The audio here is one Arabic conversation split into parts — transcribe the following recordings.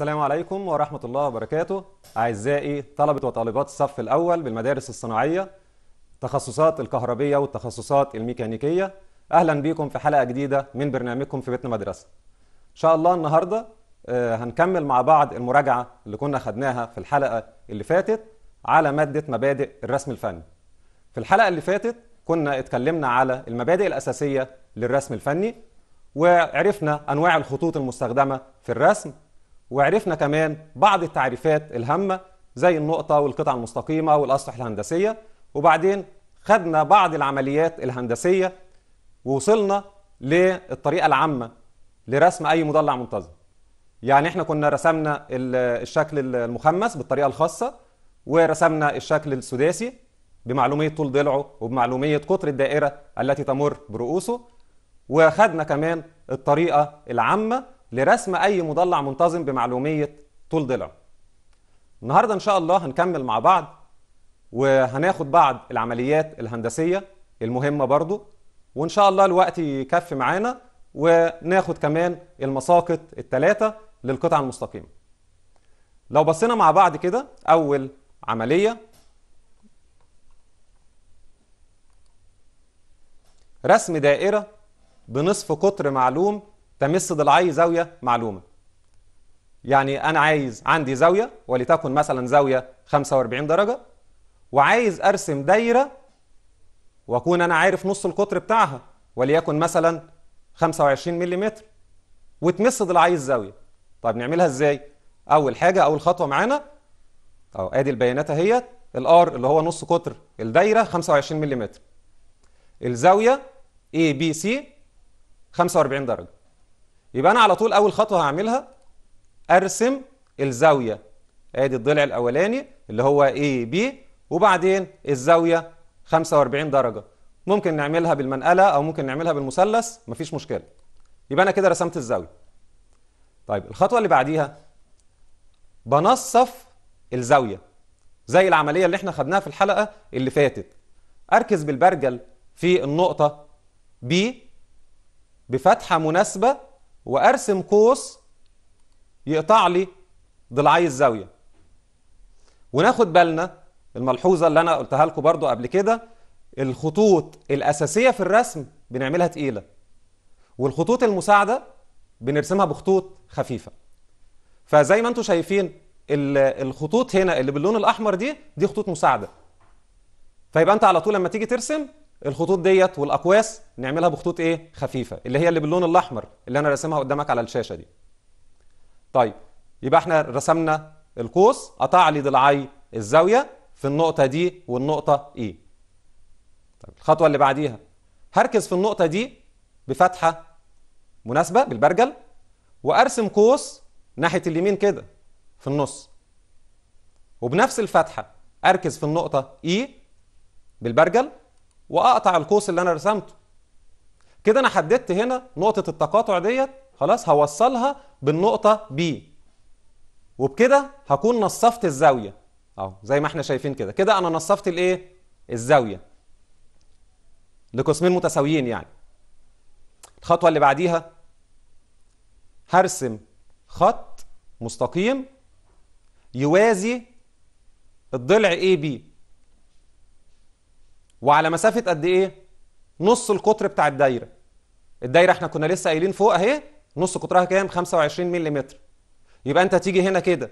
السلام عليكم ورحمة الله وبركاته أعزائي طلبة وطالبات الصف الأول بالمدارس الصناعية تخصصات الكهربية والتخصصات الميكانيكية أهلا بكم في حلقة جديدة من برنامجكم في بيتنا مدرسة إن شاء الله النهاردة آه، هنكمل مع بعض المراجعة اللي كنا خدناها في الحلقة اللي فاتت على مادة مبادئ الرسم الفني في الحلقة اللي فاتت كنا اتكلمنا على المبادئ الأساسية للرسم الفني وعرفنا أنواع الخطوط المستخدمة في الرسم وعرفنا كمان بعض التعريفات الهامة زي النقطة والقطعة المستقيمة والأسطح الهندسية وبعدين خدنا بعض العمليات الهندسية ووصلنا للطريقة العامة لرسم أي مضلع منتظم يعني احنا كنا رسمنا الشكل المخمس بالطريقة الخاصة ورسمنا الشكل السداسي بمعلومية طول ضلعه وبمعلومية قطر الدائرة التي تمر برؤوسه وخدنا كمان الطريقة العامة لرسم أي مضلع منتظم بمعلومية طول ضلع النهاردة إن شاء الله هنكمل مع بعض وهناخد بعض العمليات الهندسية المهمة برضو وإن شاء الله الوقت يكفي معانا وناخد كمان المساقط الثلاثة للقطع المستقيمة لو بصينا مع بعض كده أول عملية رسم دائرة بنصف قطر معلوم تمس ضلعي زاوية معلومة يعني أنا عايز عندي زاوية ولتكن مثلا زاوية 45 درجة وعايز أرسم دايرة وأكون أنا عارف نص القطر بتاعها وليكن مثلا 25 ملم وتمس ضلعي الزاوية طب نعملها إزاي؟ أول حاجة أول خطوة معانا أهو أدي البيانات هي الار اللي هو نص قطر الدايرة 25 ملم الزاوية ABC 45 درجة يبقى انا على طول اول خطوه هعملها ارسم الزاويه ادي الضلع الاولاني اللي هو اي بي وبعدين الزاويه 45 درجه ممكن نعملها بالمنقله او ممكن نعملها بالمثلث مفيش مشكله يبقى انا كده رسمت الزاويه طيب الخطوه اللي بعديها بنصف الزاويه زي العمليه اللي احنا خدناها في الحلقه اللي فاتت اركز بالبرجل في النقطه B بفتحه مناسبه وارسم قوس يقطع لي ضلعي الزاويه وناخد بالنا الملحوظه اللي انا قلتها لكم برضو قبل كده الخطوط الاساسيه في الرسم بنعملها تقيله والخطوط المساعده بنرسمها بخطوط خفيفه فزي ما انتم شايفين الخطوط هنا اللي باللون الاحمر دي دي خطوط مساعده فيبقى انت على طول لما تيجي ترسم الخطوط ديت والاقواس نعملها بخطوط ايه خفيفه اللي هي اللي باللون الاحمر اللي انا راسمها قدامك على الشاشه دي طيب يبقى احنا رسمنا القوس قطع لي ضلعي الزاويه في النقطه دي والنقطه اي طيب الخطوه اللي بعديها هركز في النقطه دي بفتحه مناسبه بالبرجل وارسم قوس ناحيه اليمين كده في النص وبنفس الفتحه اركز في النقطه اي بالبرجل واقطع القوس اللي انا رسمته كده انا حددت هنا نقطه التقاطع ديت خلاص هوصلها بالنقطه B وبكده هكون نصفت الزاويه اهو زي ما احنا شايفين كده كده انا نصفت الايه الزاويه لقسمين متساويين يعني الخطوه اللي بعديها هرسم خط مستقيم يوازي الضلع AB وعلى مسافة قد إيه؟ نص القطر بتاع الدايرة الدايرة احنا كنا لسه قايلين فوق أهي نص قطرها كام؟ 25 ملم يبقى أنت تيجي هنا كده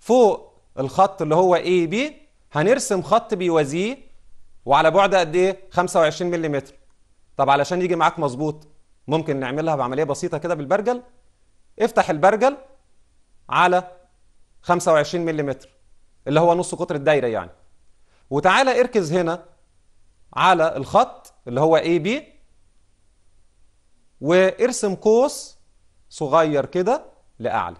فوق الخط اللي هو اي بي هنرسم خط بيوازيه وعلى بعد قد ايه 25 ملم طب علشان يجي معاك مظبوط ممكن نعملها بعمليه بسيطه كده بالبرجل افتح البرجل على 25 ملم اللي هو نص قطر الدايره يعني وتعالى اركز هنا على الخط اللي هو اي بي وارسم قوس صغير كده لأعلى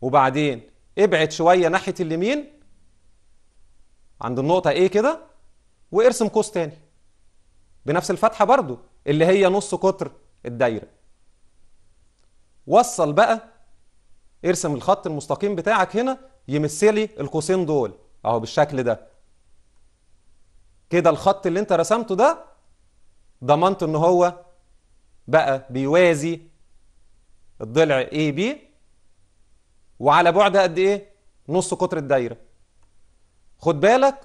وبعدين ابعد شوية ناحية اليمين عند النقطة A كده وارسم قوس تاني بنفس الفتحة برضو اللي هي نص قطر الدايرة وصل بقى ارسم الخط المستقيم بتاعك هنا يمثلي القوسين دول اهو بالشكل ده كده الخط اللي انت رسمته ده ضمنت ان هو بقى بيوازي الضلع اي بي وعلى بعد قد ايه نص قطر الدايره خد بالك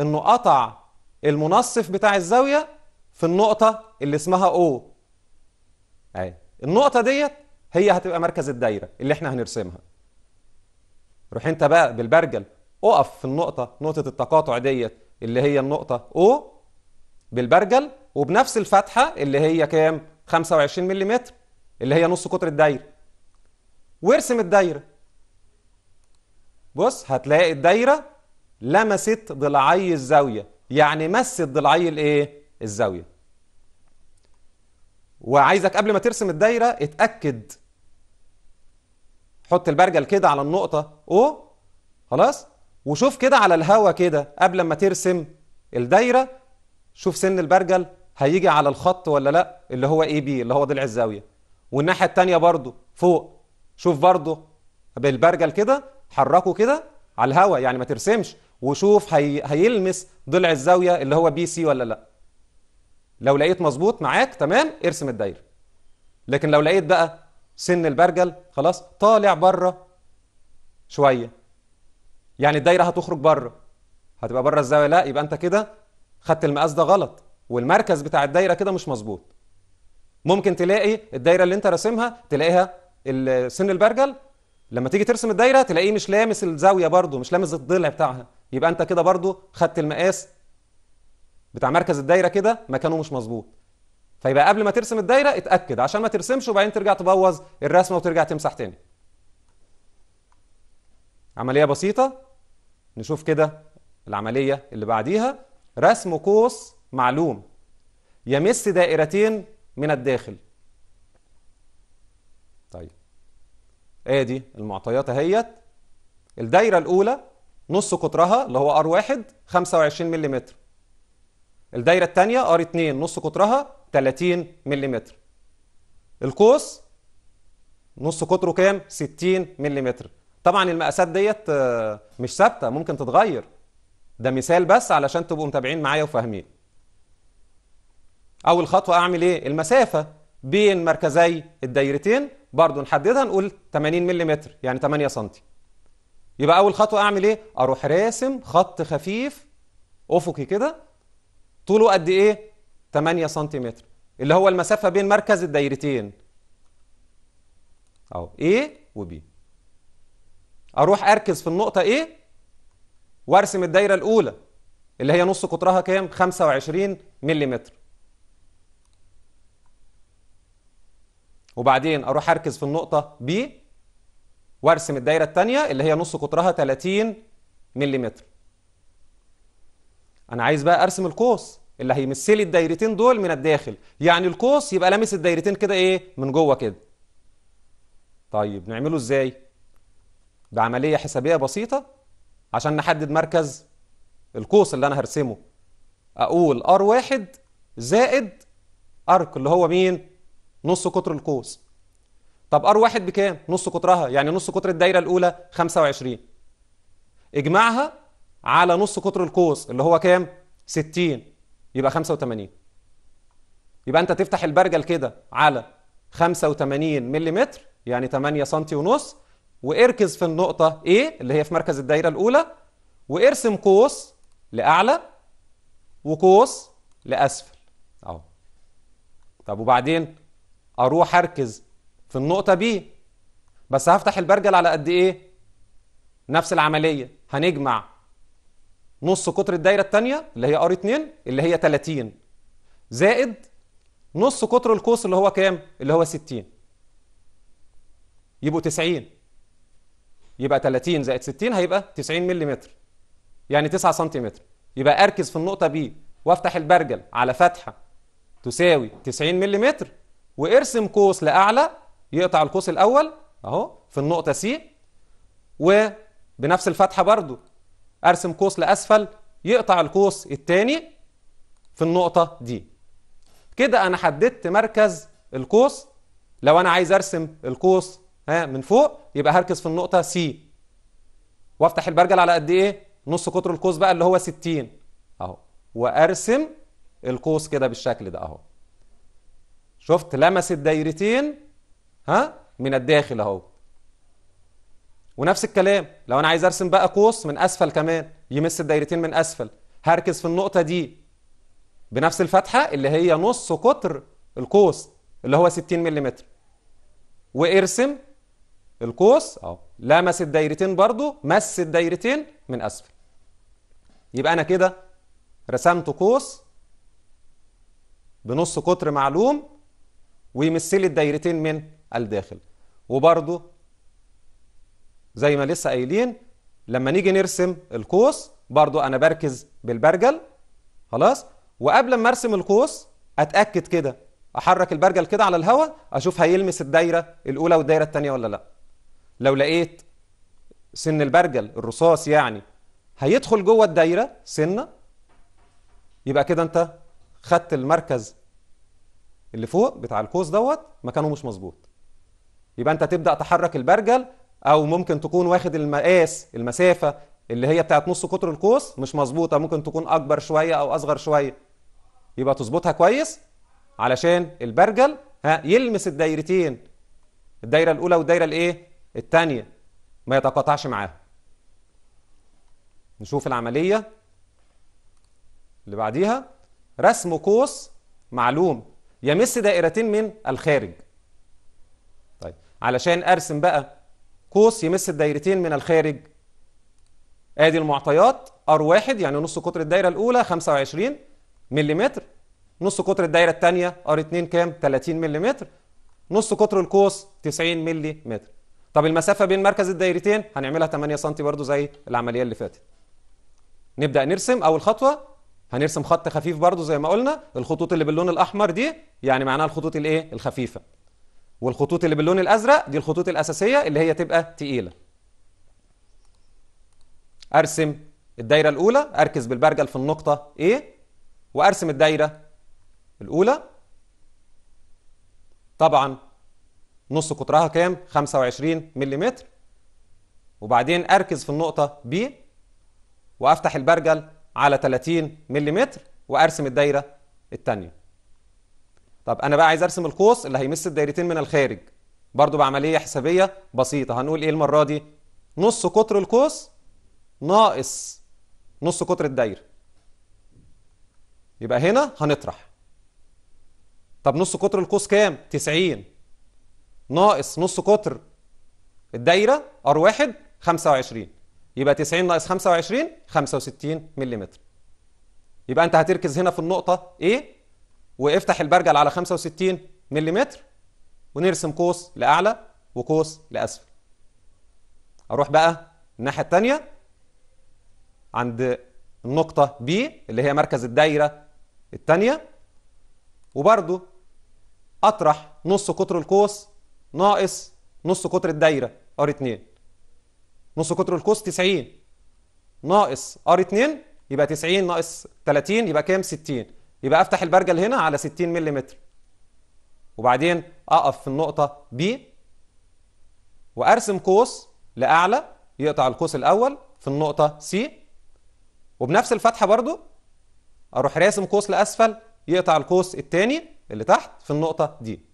انه قطع المنصف بتاع الزاويه في النقطه اللي اسمها او اهي النقطه ديت هي هتبقى مركز الدايره اللي احنا هنرسمها روح انت بقى بالبرجل اقف في النقطه نقطه التقاطع ديت اللي هي النقطة O بالبرجل وبنفس الفتحة اللي هي كام 25 ملم اللي هي نص قطر الدايرة وارسم الدايرة بص هتلاقي الدايرة لمست ضلعي الزاوية يعني مست ضلعي الايه الزاوية وعايزك قبل ما ترسم الدايرة اتأكد حط البرجل كده على النقطة O خلاص وشوف كده على الهوا كده قبل ما ترسم الدايرة شوف سن البرجل هيجي على الخط ولا لا اللي هو اي بي اللي هو ضلع الزاوية والناحية التانية برضو فوق شوف برضو بالبرجل كده حركه كده على الهوا يعني ما ترسمش وشوف هي... هيلمس ضلع الزاوية اللي هو بي سي ولا لا لو لقيت مظبوط معاك تمام ارسم الدايرة لكن لو لقيت بقى سن البرجل خلاص طالع بره شويه يعني الدايره هتخرج بره هتبقى بره الزاويه لا يبقى انت كده خدت المقاس ده غلط والمركز بتاع الدايره كده مش مظبوط ممكن تلاقي الدايره اللي انت راسمها تلاقيها السن البرجل لما تيجي ترسم الدايره تلاقيه مش لامس الزاويه برده مش لامس الضلع بتاعها يبقى انت كده برده خدت المقاس بتاع مركز الدايره كده مكانه مش مظبوط فيبقى قبل ما ترسم الدايره اتاكد عشان ما ترسمش وبعدين ترجع تبوظ الرسمه وترجع تمسح تاني عمليه بسيطه نشوف كده العملية اللي بعديها رسم قوس معلوم يمس دائرتين من الداخل طيب ادي آه المعطيات اهيت الدايرة الأولى نص قطرها اللي هو R1 25 ملم الدايرة الثانية R2 نص قطرها 30 ملم القوس نص قطره كام؟ 60 ملم طبعا المقاسات ديت آه، مش ثابته ممكن تتغير ده مثال بس علشان تبقوا متابعين معايا وفاهمين اول خطوه اعمل ايه المسافه بين مركزي الدايرتين برضو نحددها نقول 80 ملم يعني 8 سم يبقى اول خطوه اعمل ايه اروح راسم خط خفيف افقي كده طوله قد ايه 8 سم اللي هو المسافه بين مركز الدايرتين اهو ايه وبي اروح اركز في النقطه ايه وارسم الدايره الاولى اللي هي نص قطرها كام 25 ملم وبعدين اروح اركز في النقطه ب وارسم الدايره الثانيه اللي هي نص قطرها 30 ملم انا عايز بقى ارسم القوس اللي هيمس لي الدايرتين دول من الداخل يعني القوس يبقى لامس الدايرتين كده ايه من جوه كده طيب نعمله ازاي بعملية حسابية بسيطة عشان نحدد مركز القوس اللي أنا هرسمه أقول R1 زائد أرك اللي هو مين؟ نص قطر القوس طب R1 بكام؟ نص قطرها يعني نص قطر الدايرة الأولى 25 اجمعها على نص قطر القوس اللي هو كام؟ 60 يبقى 85 يبقى أنت تفتح البرجل كده على 85 ملم يعني 8 سم ونص واركز في النقطة A اللي هي في مركز الدايرة الأولى وارسم قوس لأعلى وقوس لأسفل أهو طب وبعدين أروح أركز في النقطة B بس هفتح البرجل على قد إيه؟ نفس العملية هنجمع نص قطر الدايرة الثانية اللي هي r 2 اللي هي 30 زائد نص قطر القوس اللي هو كام؟ اللي هو 60 يبقوا 90 يبقى 30 زائد 60 هيبقى 90 ملم يعني 9 سم يبقى اركز في النقطه بي وافتح البرجل على فتحه تساوي 90 ملم وارسم قوس لاعلى يقطع القوس الاول اهو في النقطه سي وبنفس الفتحه برضو ارسم قوس لاسفل يقطع القوس الثاني في النقطه دي كده انا حددت مركز القوس لو انا عايز ارسم القوس ها من فوق يبقى هركز في النقطه سي وافتح البرجل على قد ايه نص قطر القوس بقى اللي هو 60 اهو وارسم القوس كده بالشكل ده اهو شفت لمس الدايرتين ها من الداخل اهو ونفس الكلام لو انا عايز ارسم بقى قوس من اسفل كمان يمس الدايرتين من اسفل هركز في النقطه دي بنفس الفتحه اللي هي نص قطر القوس اللي هو 60 ملم وارسم القوس اهو لمس الدايرتين برضو مس الدايرتين من اسفل يبقى انا كده رسمت قوس بنص قطر معلوم ويمس لي الدايرتين من الداخل وبرضو زي ما لسه قايلين لما نيجي نرسم القوس برضو انا بركز بالبرجل خلاص وقبل ما ارسم القوس اتاكد كده احرك البرجل كده على الهواء اشوف هيلمس الدايره الاولى والدايره الثانيه ولا لا لو لقيت سن البرجل الرصاص يعني هيدخل جوه الدايره سنه يبقى كده انت خدت المركز اللي فوق بتاع القوس دوت مكانه مش مظبوط يبقى انت تبدا تحرك البرجل او ممكن تكون واخد المقاس المسافه اللي هي بتاعت نص قطر القوس مش مظبوطه ممكن تكون اكبر شويه او اصغر شويه يبقى تظبطها كويس علشان البرجل ها يلمس الدايرتين الدايره الاولى والدايره الايه الثانية ما يتقاطعش معاها نشوف العملية اللي بعديها رسم قوس معلوم يمس دائرتين من الخارج طيب علشان ارسم بقى قوس يمس الدايرتين من الخارج ادي المعطيات R1 يعني نص قطر الدايرة الأولى 25 ملم نص قطر الدايرة الثانية R2 كام 30 ملم نص قطر القوس 90 ملم طب المسافة بين مركز الدايرتين هنعملها 8 سم برضو زي العملية اللي فاتت نبدأ نرسم أول خطوة هنرسم خط خفيف برضو زي ما قلنا الخطوط اللي باللون الأحمر دي يعني معناها الخطوط الإيه الخفيفة والخطوط اللي باللون الأزرق دي الخطوط الأساسية اللي هي تبقى تقيلة أرسم الدايرة الأولى أركز بالبرجل في النقطة A وأرسم الدايرة الأولى طبعا نص قطرها كام 25 ملم وبعدين اركز في النقطه بي وافتح البرجل على 30 ملم وارسم الدايره الثانيه طب انا بقى عايز ارسم القوس اللي هيمس الدايرتين من الخارج برضو بعمليه حسابيه بسيطه هنقول ايه المره دي نص قطر القوس ناقص نص قطر الدايره يبقى هنا هنطرح طب نص قطر القوس كام 90 ناقص نص قطر الدايرة R1 25 يبقى 90 ناقص 25 65 ملم يبقى أنت هتركز هنا في النقطة A ايه؟ وافتح البرجل على 65 ملم ونرسم قوس لأعلى وقوس لأسفل أروح بقى الناحية التانية عند النقطة B اللي هي مركز الدايرة التانية وبرضو أطرح نص قطر القوس ناقص نص قطر الدايره ار 2 نص قطر القوس 90 ناقص ار 2 يبقى 90 ناقص 30 يبقى كام 60 يبقى افتح البرجل هنا على 60 ملم وبعدين اقف في النقطه بي وارسم قوس لاعلى يقطع القوس الاول في النقطه سي وبنفس الفتحه برضو اروح راسم قوس لاسفل يقطع القوس الثاني اللي تحت في النقطه دي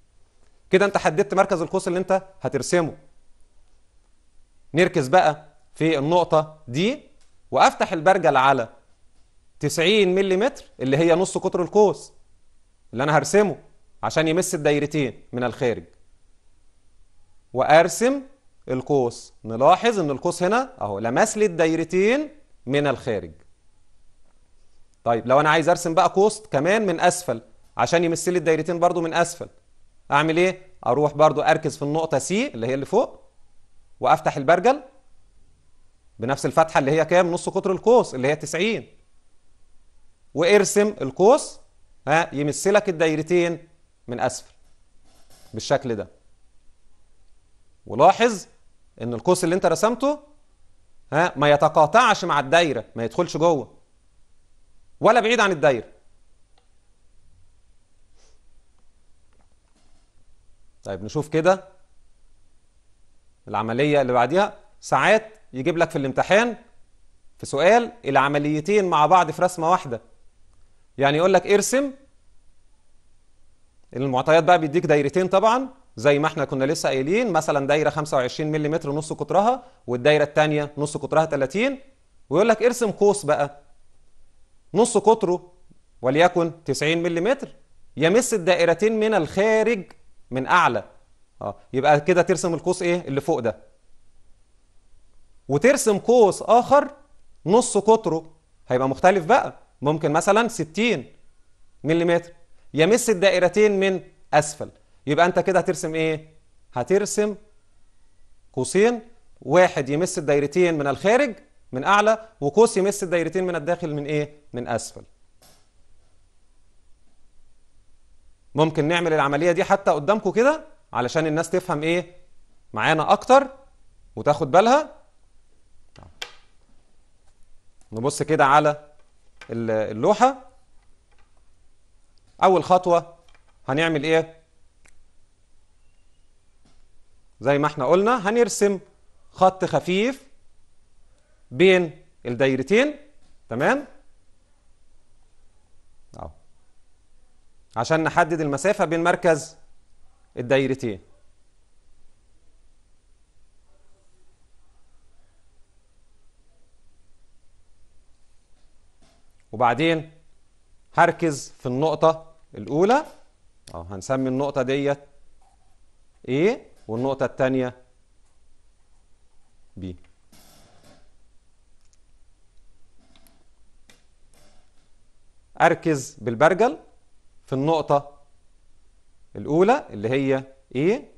كده انت حددت مركز القوس اللي انت هترسمه نركز بقى في النقطة دي وافتح البرجل على 90 ملم اللي هي نص قطر القوس اللي انا هرسمه عشان يمس الدايرتين من الخارج وارسم القوس نلاحظ ان القوس هنا اهو لمس لي الدايرتين من الخارج طيب لو انا عايز ارسم بقى قوس كمان من اسفل عشان يمس لي الدايرتين برضو من اسفل اعمل ايه اروح برضو اركز في النقطه سي اللي هي اللي فوق وافتح البرجل بنفس الفتحه اللي هي كام نص قطر القوس اللي هي 90 وارسم القوس ها يمثلك الدايرتين من اسفل بالشكل ده ولاحظ ان القوس اللي انت رسمته ها ما يتقاطعش مع الدايره ما يدخلش جوه ولا بعيد عن الدايره طيب نشوف كده العملية اللي بعديها ساعات يجيب لك في الامتحان في سؤال العمليتين مع بعض في رسمة واحدة يعني يقول لك ارسم المعطيات بقى بيديك دايرتين طبعا زي ما احنا كنا لسه قايلين مثلا دايره 25 ملم نص قطرها والدايره الثانيه نص قطرها 30 ويقول لك ارسم قوس بقى نص قطره وليكن 90 ملم يمس الدائرتين من الخارج من اعلى اه يبقى كده ترسم القوس ايه اللي فوق ده وترسم قوس اخر نص قطره هيبقى مختلف بقى ممكن مثلا 60 ملم يمس الدائرتين من اسفل يبقى انت كده هترسم ايه هترسم قوسين واحد يمس الدايرتين من الخارج من اعلى وقوس يمس الدايرتين من الداخل من ايه من اسفل ممكن نعمل العملية دي حتى قدامكم كده علشان الناس تفهم ايه معانا اكتر وتاخد بالها نبص كده على اللوحة اول خطوة هنعمل ايه زي ما احنا قلنا هنرسم خط خفيف بين الدايرتين تمام عشان نحدد المسافة بين مركز الدايرتين وبعدين هركز في النقطة الأولى أو هنسمي النقطة ديت A والنقطة التانية B أركز بالبرجل في النقطة الأولى اللي هي إيه؟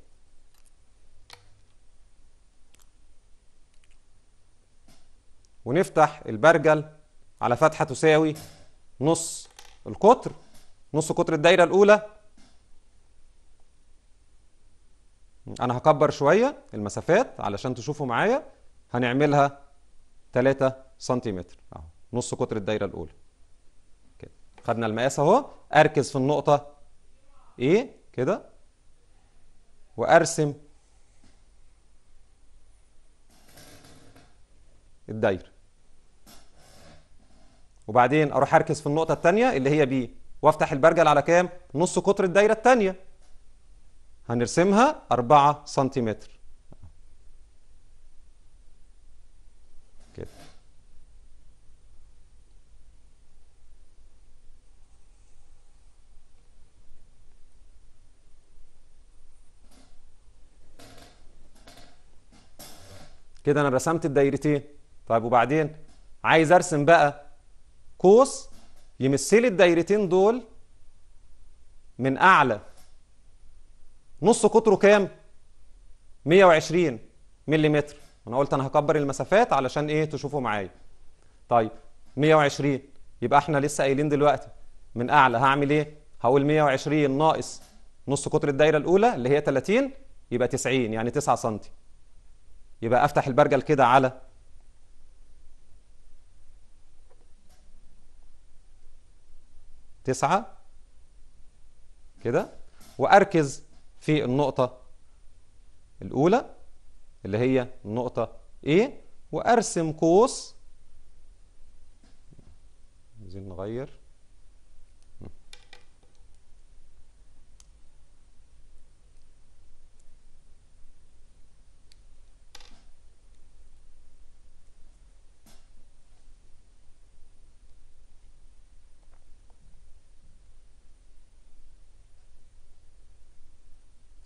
ونفتح البرجل على فتحة تساوي نص القطر نص قطر الدايرة الأولى أنا هكبر شوية المسافات علشان تشوفوا معايا هنعملها 3 سنتيمتر أهو نص قطر الدايرة الأولى خدنا المقاس اهو اركز في النقطه ايه كده وارسم الدايره وبعدين اروح اركز في النقطه التانية اللي هي بي وافتح البرجل على كام نص قطر الدايره التانية هنرسمها 4 سنتيمتر كده انا رسمت الدايرتين طيب وبعدين عايز ارسم بقى قوس يمثلي الدايرتين دول من اعلى نص قطره كام 120 ملم انا قلت انا هكبر المسافات علشان ايه تشوفوا معايا طيب 120 يبقى احنا لسه قايلين دلوقتي من اعلى هعمل ايه هقول 120 ناقص نص قطر الدايره الاولى اللي هي 30 يبقى 90 يعني 9 سم يبقى افتح البرجل كده على تسعة كده وأركز في النقطة الأولى اللي هي النقطة A وأرسم قوس عايزين نغير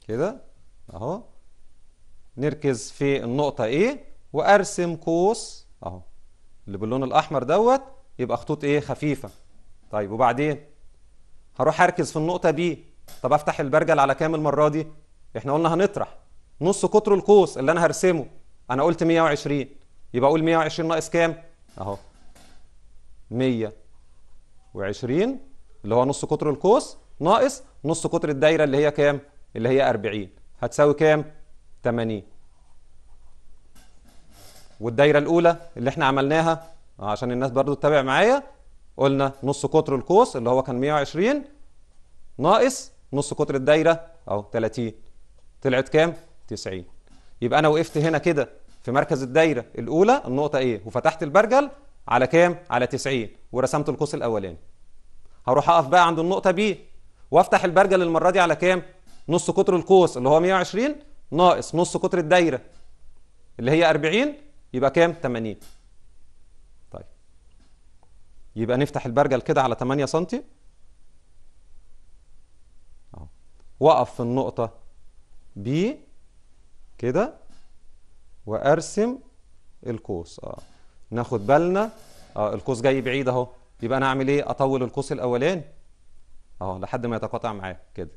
كده اهو نركز في النقطة A وأرسم قوس اهو اللي باللون الأحمر دوت يبقى خطوط إيه خفيفة طيب وبعدين هروح أركز في النقطة B طب أفتح البرجل على كام المرة دي إحنا قلنا هنطرح نص قطر القوس اللي أنا هرسمه أنا قلت 120 يبقى أقول 120 ناقص كام أهو 120 اللي هو نص قطر القوس ناقص نص قطر الدايرة اللي هي كام اللي هي 40 هتساوي كام 80 والدايره الاولى اللي احنا عملناها آه، عشان الناس برضو تتابع معايا قلنا نص قطر القوس اللي هو كان 120 ناقص نص قطر الدايره اهو 30 طلعت كام 90 يبقى انا وقفت هنا كده في مركز الدايره الاولى النقطه ايه وفتحت البرجل على كام على 90 ورسمت القوس الاولاني هروح اقف بقى عند النقطه بي وافتح البرجل المره دي على كام نص قطر القوس اللي هو 120 ناقص نص قطر الدايره اللي هي 40 يبقى كام 80 طيب يبقى نفتح البرجل كده على 8 سم اهو واقف في النقطه ب كده وارسم القوس اه ناخد بالنا اه القوس جاي بعيد اهو يبقى انا اعمل ايه اطول القوس الاولاني اهو لحد ما يتقاطع معاه كده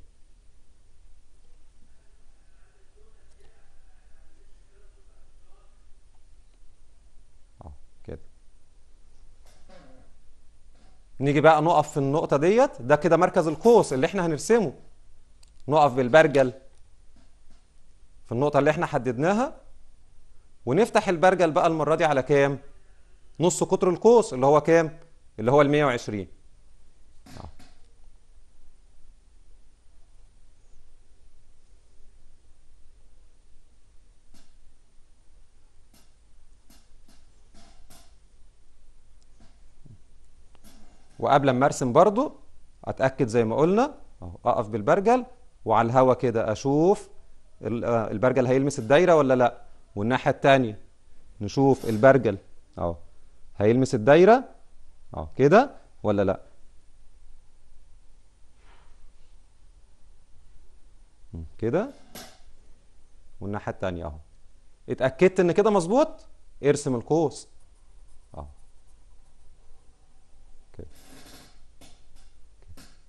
نيجي بقى نقف في النقطة ديت ده كده مركز القوس اللي احنا هنرسمه نقف بالبرجل في النقطة اللي احنا حددناها ونفتح البرجل بقى المرة دي على كام؟ نص قطر القوس اللي هو كام؟ اللي هو ال 120 وقبل ما ارسم برضو اتاكد زي ما قلنا اقف بالبرجل وعلى الهوا كده اشوف آه، البرجل هيلمس الدايره ولا لا والناحيه الثانيه نشوف البرجل اهو هيلمس الدايره اهو كده ولا لا كده والناحيه الثانيه اهو اتاكدت ان كده مظبوط ارسم القوس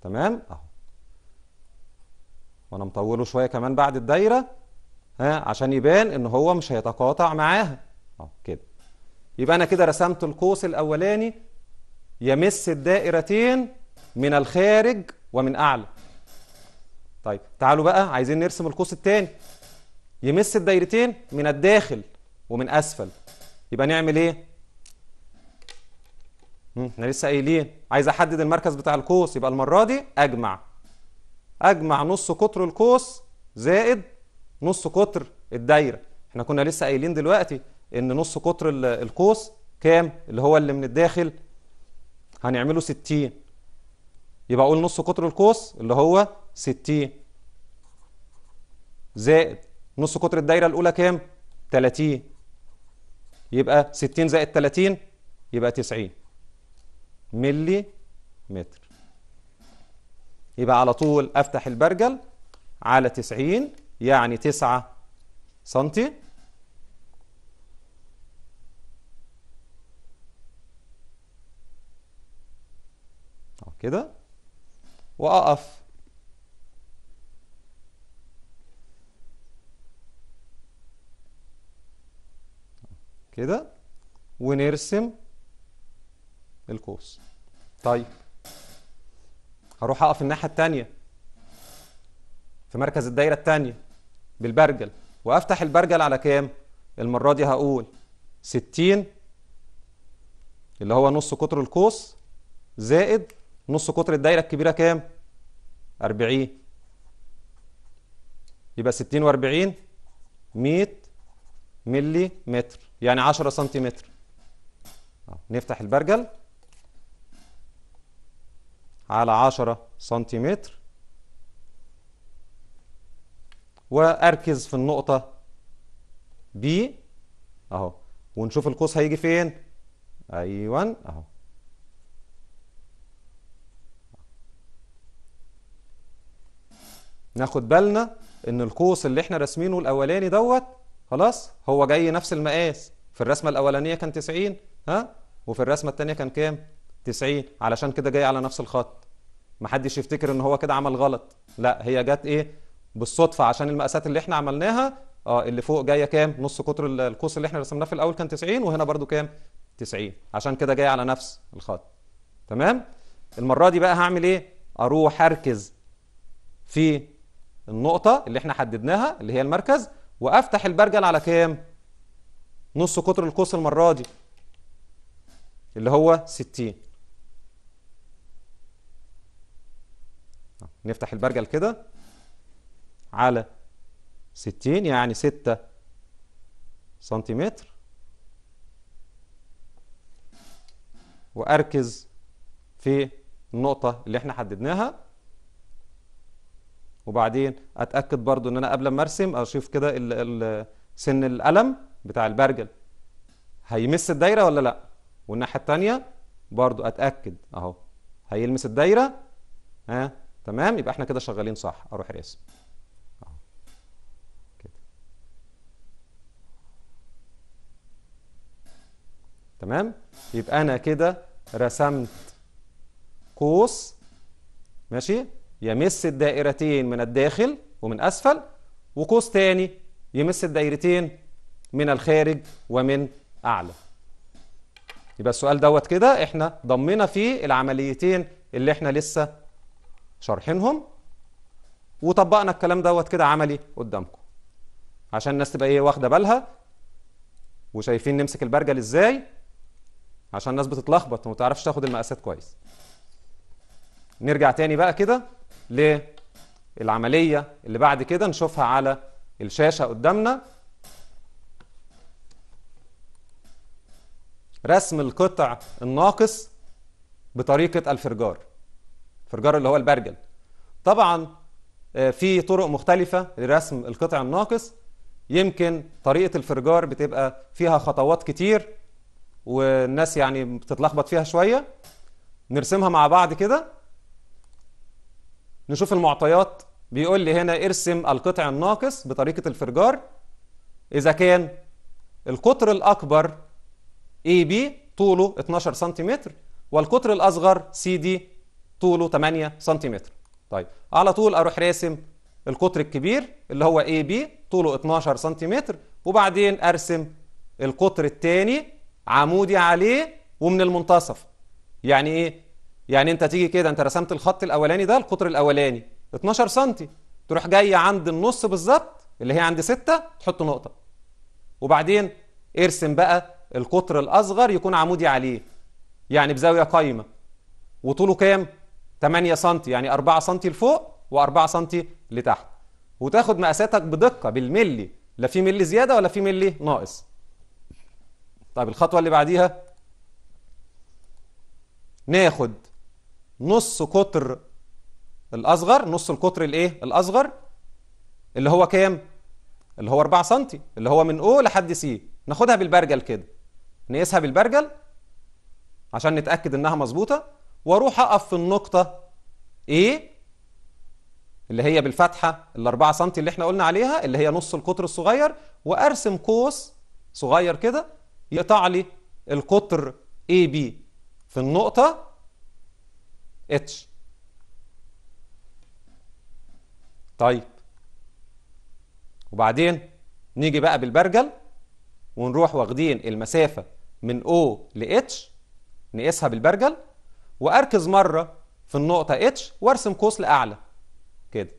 تمام اهو وانا مطوله شويه كمان بعد الدايره ها عشان يبان ان هو مش هيتقاطع معاها اهو كده يبقى انا كده رسمت القوس الاولاني يمس الدائرتين من الخارج ومن اعلى طيب تعالوا بقى عايزين نرسم القوس الثاني يمس الدايرتين من الداخل ومن اسفل يبقى نعمل ايه احنا لسه قايلين عايز احدد المركز بتاع القوس يبقى المره دي اجمع اجمع نص قطر القوس زائد نص قطر الدايره احنا كنا لسه قايلين دلوقتي ان نص قطر القوس كام اللي هو اللي من الداخل هنعمله 60 يبقى اقول نص قطر القوس اللي هو 60 زائد نص قطر الدايره الاولى كام 30 يبقى 60 زائد 30 يبقى 90 ملي متر يبقى على طول أفتح البرجل على 90 يعني 9 سنتي كده وأقف كده ونرسم القوس طيب هروح اقف الناحيه الثانيه في مركز الدايره الثانيه بالبرجل وافتح البرجل على كام المره دي هقول 60 اللي هو نص قطر القوس زائد نص قطر الدايره الكبيره كام 40 يبقى 60 و40 100 ملي متر يعني 10 سنتيمتر آه، نفتح البرجل على 10 سنتيمتر وأركز في النقطة B أهو ونشوف القوس هيجي فين أيوة أهو ناخد بالنا ان القوس اللي احنا راسمينه الاولاني دوت خلاص هو جاي نفس المقاس في الرسمه الاولانيه كان 90 ها وفي الرسمه الثانيه كان كام 90 علشان كده جاي على نفس الخط محدش يفتكر ان هو كده عمل غلط لا هي جت ايه بالصدفه عشان المقاسات اللي احنا عملناها اه اللي فوق جايه كام نص قطر القوس اللي احنا رسمناه في الاول كان 90 وهنا برده كام 90 عشان كده جاي على نفس الخط تمام المره دي بقى هعمل ايه اروح اركز في النقطه اللي احنا حددناها اللي هي المركز وافتح البرجل على كام نص قطر القوس المره دي اللي هو 60 نفتح البرجل كده على 60 يعني 6 سنتيمتر واركز في النقطة اللي احنا حددناها وبعدين اتأكد برضو ان انا قبل ما ارسم اشوف كده سن القلم بتاع البرجل هيمس الدايرة ولا لا والناحية التانية برضو اتأكد اهو هيلمس الدايرة ها تمام يبقى احنا كده شغالين صح اروح راسم آه. تمام يبقى انا كده رسمت قوس ماشي يمس الدائرتين من الداخل ومن اسفل وقوس تاني يمس الدائرتين من الخارج ومن اعلى يبقى السؤال دوت كده احنا ضمينا فيه العمليتين اللي احنا لسه شارحينهم وطبقنا الكلام دوت كده عملي قدامكم عشان الناس تبقى ايه واخده بالها وشايفين نمسك البرجل ازاي عشان الناس بتتلخبط وما تعرفش تاخد المقاسات كويس نرجع تاني بقى كده للعمليه اللي بعد كده نشوفها على الشاشه قدامنا رسم القطع الناقص بطريقه الفرجار الفرجار اللي هو البرجل طبعا آه، في طرق مختلفة لرسم القطع الناقص يمكن طريقة الفرجار بتبقى فيها خطوات كتير والناس يعني بتتلخبط فيها شوية نرسمها مع بعض كده نشوف المعطيات بيقول لي هنا ارسم القطع الناقص بطريقة الفرجار إذا كان القطر الأكبر AB طوله 12 سنتيمتر والقطر الأصغر CD طوله 8 سنتيمتر طيب على طول اروح راسم القطر الكبير اللي هو اي بي طوله 12 سنتيمتر وبعدين ارسم القطر الثاني عمودي عليه ومن المنتصف يعني ايه يعني انت تيجي كده انت رسمت الخط الاولاني ده القطر الاولاني 12 سنتي تروح جاي عند النص بالظبط اللي هي عند 6 تحط نقطه وبعدين ارسم بقى القطر الاصغر يكون عمودي عليه يعني بزاويه قايمه وطوله كام 8 سم يعني 4 سم لفوق و4 سم لتحت وتاخد مقاساتك بدقه بالملي لا في ملي زياده ولا في ملي ناقص طيب الخطوه اللي بعديها ناخد نص قطر الاصغر نص القطر الايه الاصغر اللي هو كام اللي هو 4 سم اللي هو من او لحد سي ناخدها بالبرجل كده نقيسها بالبرجل عشان نتاكد انها مظبوطه واروح اقف في النقطه ايه اللي هي بالفتحه ال 4 سم اللي احنا قلنا عليها اللي هي نص القطر الصغير وارسم قوس صغير كده يقطع لي القطر اي بي في النقطه اتش طيب وبعدين نيجي بقى بالبرجل ونروح واخدين المسافة من O ل H نقيسها بالبرجل واركز مره في النقطه اتش وارسم قوس لاعلى كده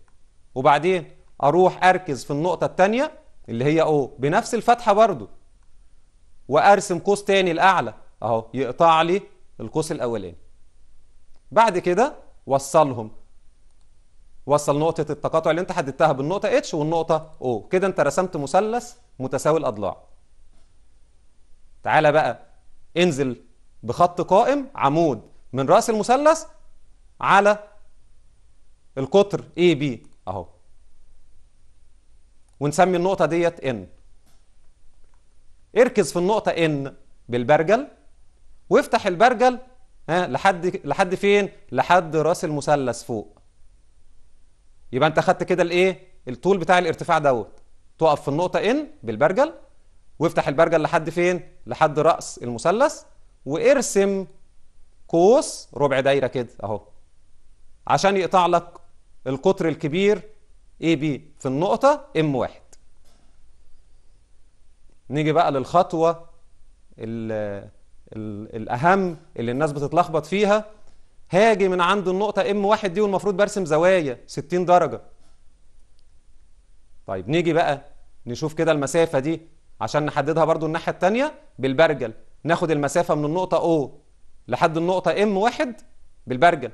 وبعدين اروح اركز في النقطه الثانيه اللي هي او بنفس الفتحه برضو وارسم قوس تاني لاعلى اهو يقطع لي القوس الاولاني بعد كده وصلهم وصل نقطة التقاطع اللي انت حددتها بالنقطة اتش والنقطة O كده انت رسمت مثلث متساوي الأضلاع تعالى بقى انزل بخط قائم عمود من راس المثلث على القطر اي بي اهو ونسمي النقطه ديت ان اركز في النقطه ان بالبرجل وافتح البرجل ها لحد لحد فين لحد راس المثلث فوق يبقى انت خدت كده الايه الطول بتاع الارتفاع دوت تقف في النقطه N بالبرجل وافتح البرجل لحد فين لحد راس المثلث وارسم قوس ربع دايره كده اهو عشان يقطع لك القطر الكبير اي بي في النقطه ام واحد نيجي بقى للخطوه الـ الـ الاهم اللي الناس بتتلخبط فيها هاجي من عند النقطه ام واحد دي والمفروض برسم زوايا 60 درجه طيب نيجي بقى نشوف كده المسافه دي عشان نحددها برضو الناحيه الثانيه بالبرجل ناخد المسافه من النقطه O لحد النقطة ام واحد بالبرجل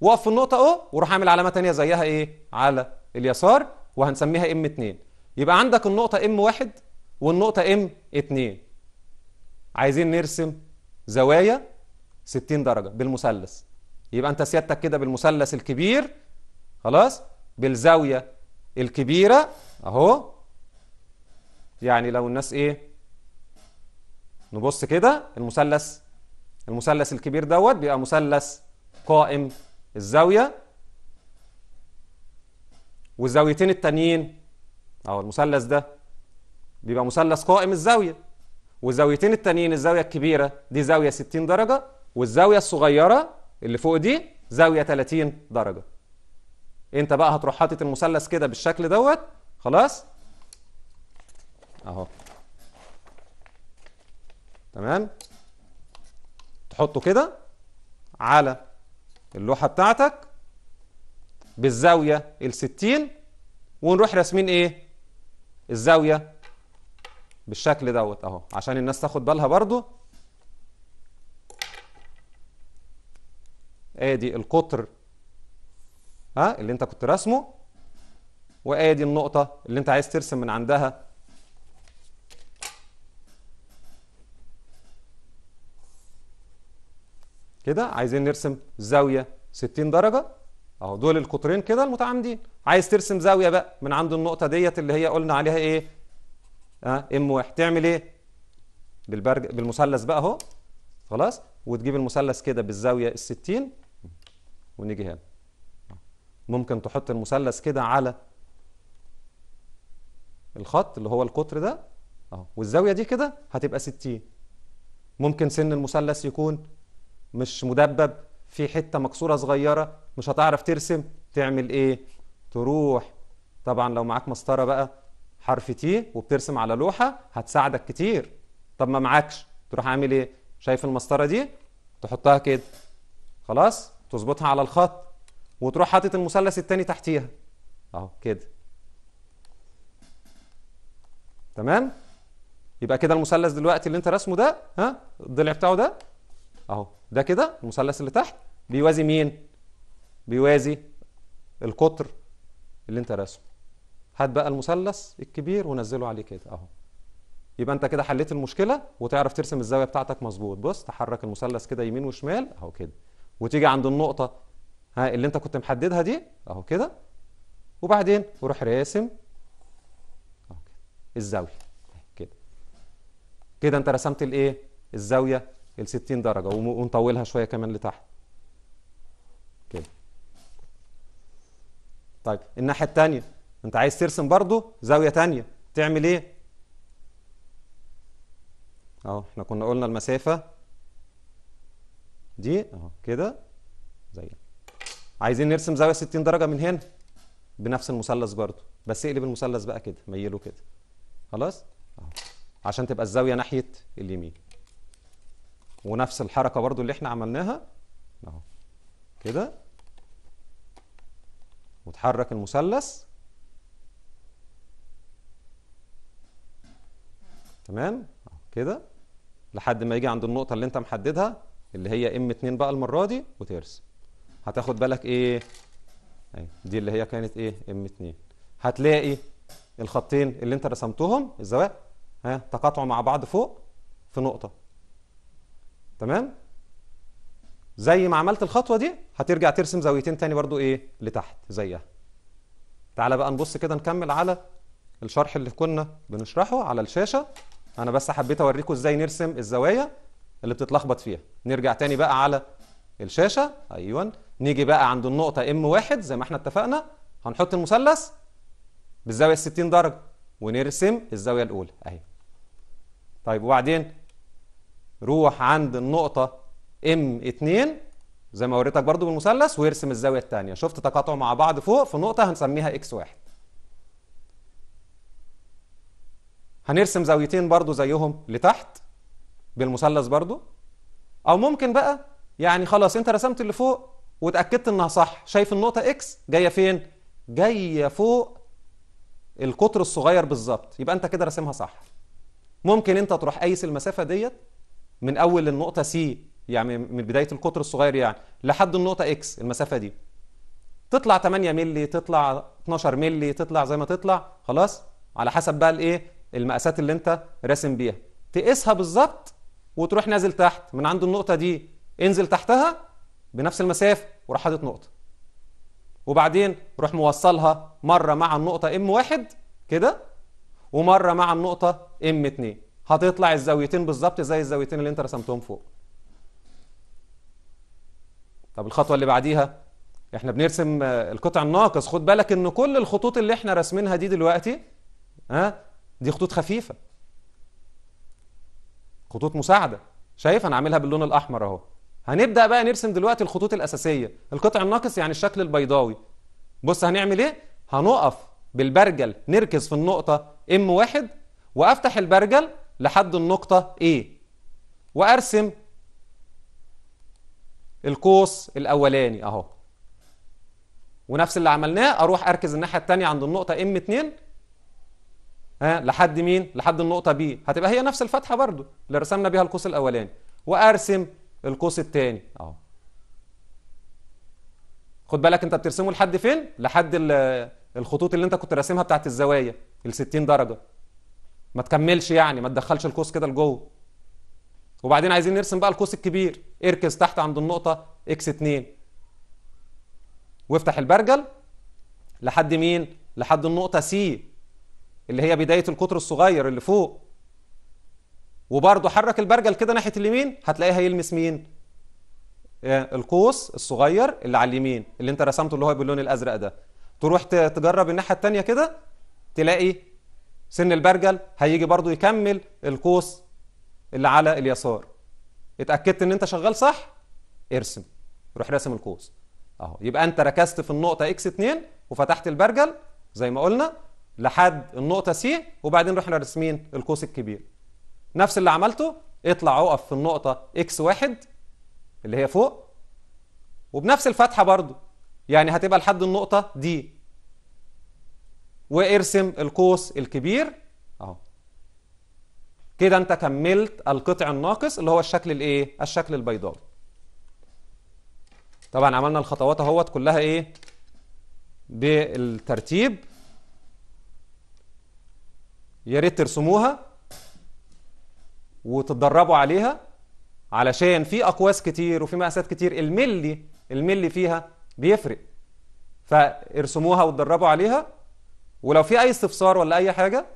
واقف في النقطة او وروح اعمل علامة تانية زيها ايه على اليسار وهنسميها ام 2 يبقى عندك النقطة ام واحد والنقطة ام 2 عايزين نرسم زوايا 60 درجة بالمثلث يبقى انت سيادتك كده بالمثلث الكبير خلاص بالزاوية الكبيرة اهو يعني لو الناس ايه نبص كده المثلث المثلث الكبير دوت بيبقى مثلث قائم الزاوية والزاويتين التانيين أو المثلث ده بيبقى مثلث قائم الزاوية والزاويتين التانيين الزاوية الكبيرة دي زاوية 60 درجة والزاوية الصغيرة اللي فوق دي زاوية 30 درجة انت بقى هتروح حاطط المثلث كده بالشكل دوت خلاص اهو تمام تحطه كده على اللوحة بتاعتك بالزاوية الستين ونروح راسمين ايه الزاوية بالشكل دوت اهو عشان الناس تاخد بالها برضو ادي القطر ها اللي انت كنت راسمه وادي النقطة اللي انت عايز ترسم من عندها كده عايزين نرسم زاويه 60 درجه اهو دول القطرين كده المتعامدين عايز ترسم زاويه بقى من عند النقطه ديت اللي هي قلنا عليها ايه اه ام واحد تعمل ايه بالبرج بالمثلث بقى اهو خلاص وتجيب المثلث كده بالزاويه ال 60 ونيجي هنا ممكن تحط المثلث كده على الخط اللي هو القطر ده اهو والزاويه دي كده هتبقى 60 ممكن سن المثلث يكون مش مدبب في حته مكسوره صغيره مش هتعرف ترسم تعمل ايه تروح طبعا لو معاك مسطره بقى حرف تي وبترسم على لوحه هتساعدك كتير طب ما معاكش تروح عامل ايه شايف المسطره دي تحطها كده خلاص تظبطها على الخط وتروح حاطط المثلث التاني تحتيها اهو كده تمام يبقى كده المثلث دلوقتي اللي انت راسمه ده ها الضلع بتاعه ده اهو ده كده المثلث اللي تحت بيوازي مين بيوازي القطر اللي انت راسمه هات بقى المثلث الكبير ونزله عليه كده اهو يبقى انت كده حليت المشكله وتعرف ترسم الزاويه بتاعتك مظبوط بص تحرك المثلث كده يمين وشمال اهو كده وتيجي عند النقطه ها اللي انت كنت محددها دي اهو كده وبعدين وروح راسم الزاويه كده كده انت رسمت الايه الزاويه ال 60 درجه ونطولها شويه كمان لتحت كده طيب الناحيه الثانيه انت عايز ترسم برضه زاويه ثانيه تعمل ايه اهو احنا كنا قلنا المسافه دي اهو كده زي عايزين نرسم زاويه 60 درجه من هنا بنفس المثلث برضه بس اقلب المثلث بقى كده ميله كده خلاص عشان تبقى الزاويه ناحيه اليمين ونفس الحركة برضو اللي احنا عملناها اهو كده وتحرك المثلث تمام كده لحد ما يجي عند النقطة اللي انت محددها اللي هي ام 2 بقى المرة دي وترسم هتاخد بالك ايه دي اللي هي كانت ايه ام 2 هتلاقي الخطين اللي انت رسمتهم الزوايا ها تقاطعوا مع بعض فوق في نقطه تمام زي ما عملت الخطوه دي هترجع ترسم زاويتين تاني برضو ايه لتحت زيها تعالى بقى نبص كده نكمل على الشرح اللي كنا بنشرحه على الشاشه انا بس حبيت اوريكم ازاي نرسم الزوايا اللي بتتلخبط فيها نرجع تاني بقى على الشاشه ايوه نيجي بقى عند النقطه ام واحد زي ما احنا اتفقنا هنحط المثلث بالزاويه 60 درجه ونرسم الزاويه الاولى اهي طيب وبعدين روح عند النقطة ام 2 زي ما وريتك برضو بالمثلث وارسم الزاوية الثانية شفت تقاطع مع بعض فوق في نقطة هنسميها اكس واحد هنرسم زاويتين برضو زيهم لتحت بالمثلث برضو او ممكن بقى يعني خلاص انت رسمت اللي فوق وتأكدت انها صح شايف النقطة اكس جاية فين جاية فوق القطر الصغير بالظبط يبقى انت كده راسمها صح ممكن انت تروح قايس المسافة ديت من اول النقطه سي يعني من بدايه القطر الصغير يعني لحد النقطه اكس المسافه دي تطلع 8 مللي تطلع 12 مللي تطلع زي ما تطلع خلاص على حسب بقى الايه المقاسات اللي انت راسم بيها تقيسها بالظبط وتروح نازل تحت من عند النقطه دي انزل تحتها بنفس المسافه وراح حاطط نقطه وبعدين روح موصلها مره مع النقطه ام واحد كده ومره مع النقطه ام 2 هتطلع الزاويتين بالظبط زي الزاويتين اللي انت رسمتهم فوق طب الخطوه اللي بعديها احنا بنرسم آه، القطع الناقص خد بالك ان كل الخطوط اللي احنا راسمينها دي دلوقتي ها دي خطوط خفيفه خطوط مساعده شايف انا عاملها باللون الاحمر اهو هنبدا بقى نرسم دلوقتي الخطوط الاساسيه القطع الناقص يعني الشكل البيضاوي بص هنعمل ايه هنقف بالبرجل نركز في النقطه ام واحد وافتح البرجل لحد النقطة A وأرسم القوس الأولاني أهو ونفس اللي عملناه أروح أركز الناحية التانية عند النقطة M2 ها لحد مين؟ لحد النقطة B هتبقى هي نفس الفتحة برضو اللي رسمنا بيها القوس الأولاني وأرسم القوس التاني أهو خد بالك أنت بترسمه لحد فين؟ لحد الخطوط اللي أنت كنت راسمها بتاعت الزوايا ال 60 درجة ما تكملش يعني ما تدخلش القوس كده لجوه وبعدين عايزين نرسم بقى القوس الكبير اركز تحت عند النقطة اكس 2 وافتح البرجل لحد مين؟ لحد النقطة سي اللي هي بداية القطر الصغير اللي فوق وبرضه حرك البرجل كده ناحية اليمين هتلاقيها يلمس مين؟ آه، القوس الصغير اللي على اليمين اللي انت رسمته اللي هو باللون الازرق ده تروح تجرب الناحية التانية كده تلاقي سن البرجل هيجي برضو يكمل القوس اللي على اليسار اتأكدت ان انت شغال صح ارسم روح راسم القوس اهو يبقى انت ركزت في النقطة اكس 2 وفتحت البرجل زي ما قلنا لحد النقطة سي وبعدين رحنا راسمين القوس الكبير نفس اللي عملته اطلع اقف في النقطة اكس 1 اللي هي فوق وبنفس الفتحة برضو يعني هتبقى لحد النقطة دي وارسم القوس الكبير اهو كده انت كملت القطع الناقص اللي هو الشكل الايه الشكل البيضاوي طبعا عملنا الخطوات اهوت كلها ايه بالترتيب يا ريت ترسموها وتتدربوا عليها علشان في اقواس كتير وفي مقاسات كتير الملي الملي فيها بيفرق فارسموها وتدربوا عليها ولو في اي استفسار ولا اي حاجه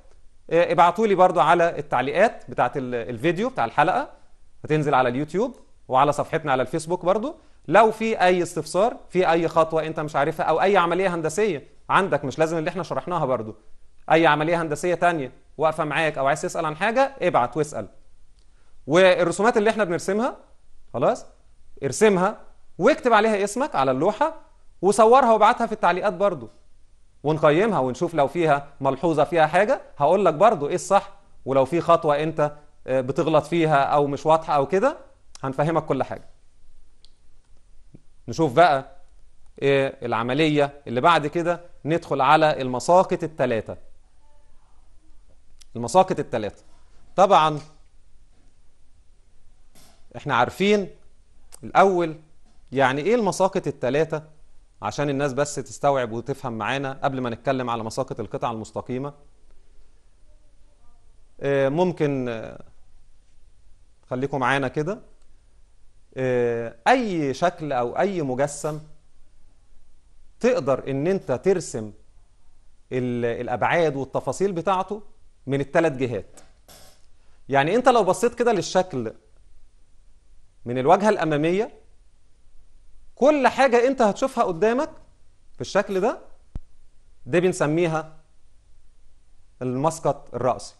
آه، ابعتوا لي برضو على التعليقات بتاعه الفيديو بتاع الحلقه هتنزل على اليوتيوب وعلى صفحتنا على الفيسبوك برضو لو في اي استفسار في اي خطوه انت مش عارفها او اي عمليه هندسيه عندك مش لازم اللي احنا شرحناها برضو اي عمليه هندسيه تانية واقفه معاك او عايز تسال عن حاجه ابعت واسال والرسومات اللي احنا بنرسمها خلاص ارسمها واكتب عليها اسمك على اللوحه وصورها وابعتها في التعليقات برضو ونقيمها ونشوف لو فيها ملحوظه فيها حاجه هقول لك برضو ايه الصح ولو في خطوه انت آه، بتغلط فيها او مش واضحه او كده هنفهمك كل حاجه نشوف بقى ايه العمليه اللي بعد كده ندخل على المساقط الثلاثه المساقط الثلاثه طبعا احنا عارفين الاول يعني ايه المساقط الثلاثه عشان الناس بس تستوعب وتفهم معانا قبل ما نتكلم على مساقط القطع المستقيمة آه، ممكن آه، خليكم معانا كده آه، أي شكل أو أي مجسم تقدر إن أنت ترسم الأبعاد والتفاصيل بتاعته من الثلاث جهات يعني أنت لو بصيت كده للشكل من الواجهة الأمامية كل حاجة أنت هتشوفها قدامك في الشكل ده دي بنسميها المسقط الرأسي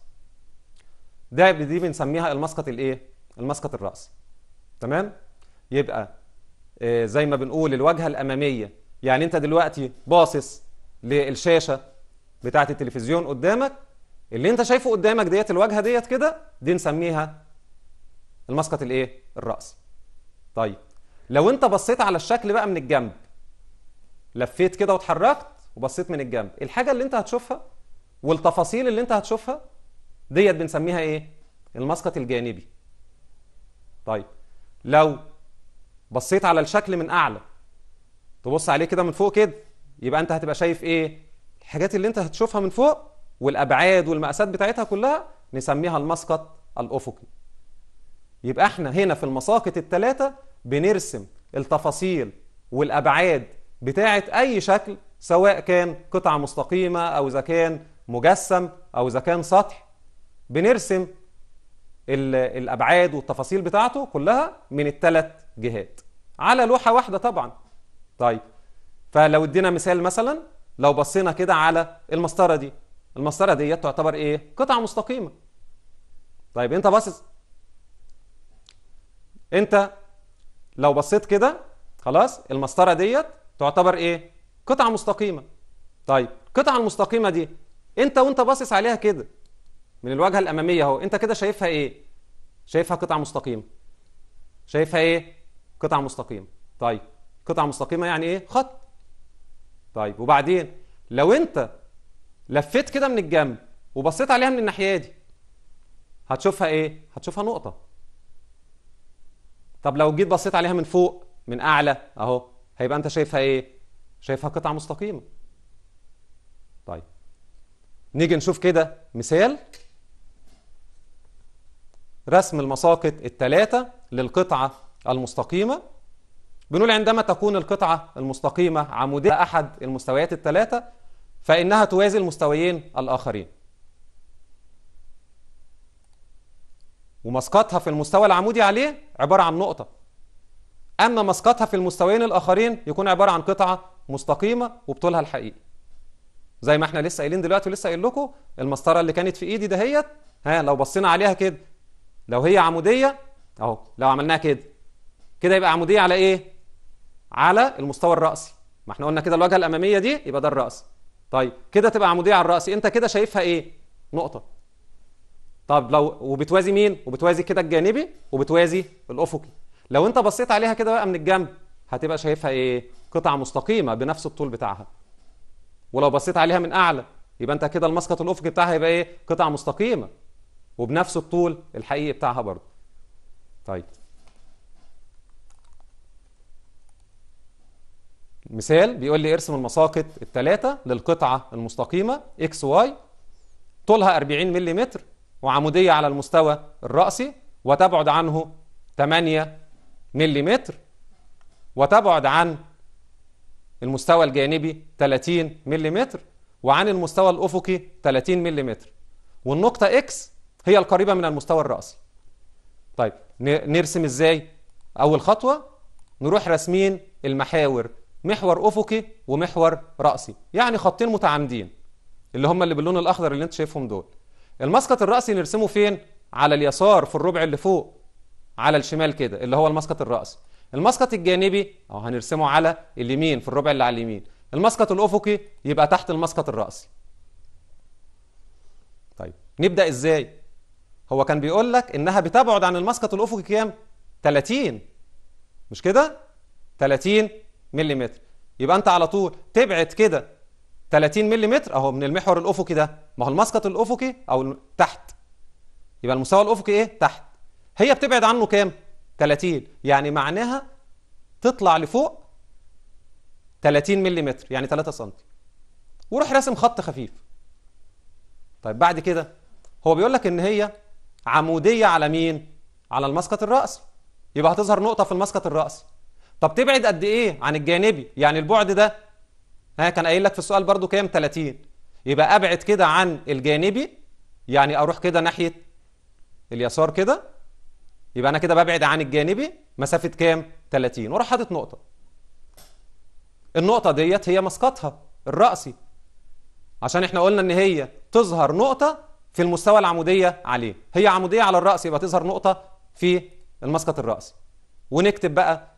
ده دي بنسميها المسقط الإيه؟ المسقط الرأسي تمام؟ يبقى آه، زي ما بنقول الواجهة الأمامية يعني أنت دلوقتي باصص للشاشة بتاعة التلفزيون قدامك اللي أنت شايفه قدامك ديت الواجهة ديت كده دي نسميها المسقط الإيه؟ الرأسي طيب لو انت بصيت على الشكل بقى من الجنب لفيت كده واتحركت وبصيت من الجنب الحاجه اللي انت هتشوفها والتفاصيل اللي انت هتشوفها ديت بنسميها ايه المسقط الجانبي طيب لو بصيت على الشكل من اعلى تبص عليه كده من فوق كده يبقى انت هتبقى شايف ايه الحاجات اللي انت هتشوفها من فوق والابعاد والمقاسات بتاعتها كلها نسميها المسقط الافقي يبقى احنا هنا في المساقط الثلاثه بنرسم التفاصيل والأبعاد بتاعة أي شكل سواء كان قطعة مستقيمة أو إذا كان مجسم أو إذا كان سطح بنرسم الأبعاد والتفاصيل بتاعته كلها من الثلاث جهات على لوحة واحدة طبعا طيب فلو ادينا مثال مثلا لو بصينا كده على المسطرة دي المسطرة دي تعتبر إيه؟ قطعة مستقيمة طيب أنت باصص أنت لو بصيت كده خلاص المسطره ديت تعتبر ايه قطعه مستقيمه طيب القطعه المستقيمه دي انت وانت باصص عليها كده من الواجهه الاماميه اهو انت كده شايفها ايه شايفها قطعه مستقيمه شايفها ايه قطعه مستقيمه طيب قطعه مستقيمه يعني ايه خط طيب وبعدين لو انت لفيت كده من الجنب وبصيت عليها من الناحيه دي هتشوفها ايه هتشوفها نقطه طب لو جيت بصيت عليها من فوق من اعلى اهو هيبقى انت شايفها ايه شايفها قطعه مستقيمه طيب نيجي نشوف كده مثال رسم المساقط الثلاثه للقطعه المستقيمه بنقول عندما تكون القطعه المستقيمه عموديه احد المستويات الثلاثه فانها توازي المستويين الاخرين ومسقطها في المستوى العمودي عليه عبارة عن نقطة أما مسقطها في المستويين الآخرين يكون عبارة عن قطعة مستقيمة وبطولها الحقيقي زي ما احنا لسه قايلين دلوقتي ولسه قايل لكم المسطره اللي كانت في ايدي دهيت ها لو بصينا عليها كده لو هي عموديه اهو لو عملناها كده كده يبقى عموديه على ايه على المستوى الراسي ما احنا قلنا كده الواجهه الاماميه دي يبقى ده الراس طيب كده تبقى عموديه على الراس انت كده شايفها ايه نقطه طب لو وبتوازي مين وبتوازي كده الجانبي وبتوازي الافقي لو انت بصيت عليها كده بقى من الجنب هتبقى شايفها ايه قطعه مستقيمه بنفس الطول بتاعها ولو بصيت عليها من اعلى يبقى انت كده المسقط الافقي بتاعها يبقى ايه قطعه مستقيمه وبنفس الطول الحقيقي بتاعها برضه طيب مثال بيقول لي ارسم المساقط الثلاثه للقطعه المستقيمه اكس واي طولها 40 ملم وعمودية على المستوى الرأسي وتبعد عنه 8 ملم وتبعد عن المستوى الجانبي 30 ملم وعن المستوى الأفقي 30 ملم والنقطة إكس هي القريبة من المستوى الرأسي طيب نرسم إزاي أول خطوة نروح رسمين المحاور محور أفقي ومحور رأسي يعني خطين متعامدين اللي هم اللي باللون الأخضر اللي انت شايفهم دول المسقط الرأسي نرسمه فين؟ على اليسار في الربع اللي فوق على الشمال كده اللي هو المسقط الرأسي المسقط الجانبي أو هنرسمه على اليمين في الربع اللي على اليمين المسقط الأفقي يبقى تحت المسقط الرأسي طيب نبدأ إزاي؟ هو كان بيقول لك إنها بتبعد عن المسقط الأفقي كام؟ 30 مش كده؟ 30 ملم يبقى أنت على طول تبعد كده 30 ملم اهو من المحور الافقي ده ما هو المسقط الافقي او تحت يبقى المستوى الافقي ايه تحت هي بتبعد عنه كام 30 يعني معناها تطلع لفوق 30 ملم يعني 3 سم وروح راسم خط خفيف طيب بعد كده هو بيقول لك ان هي عموديه على مين على المسقط الراسي يبقى هتظهر نقطه في المسقط الراسي طب تبعد قد ايه عن الجانبي يعني البعد ده هي كان قايل لك في السؤال برضو كام 30 يبقى ابعد كده عن الجانبي يعني اروح كده ناحيه اليسار كده يبقى انا كده ببعد عن الجانبي مسافه كام 30 واروح حاطط نقطه النقطه ديت هي مسقطها الراسي عشان احنا قلنا ان هي تظهر نقطه في المستوى العموديه عليه هي عموديه على الراس يبقى تظهر نقطه في المسقط الراسي ونكتب بقى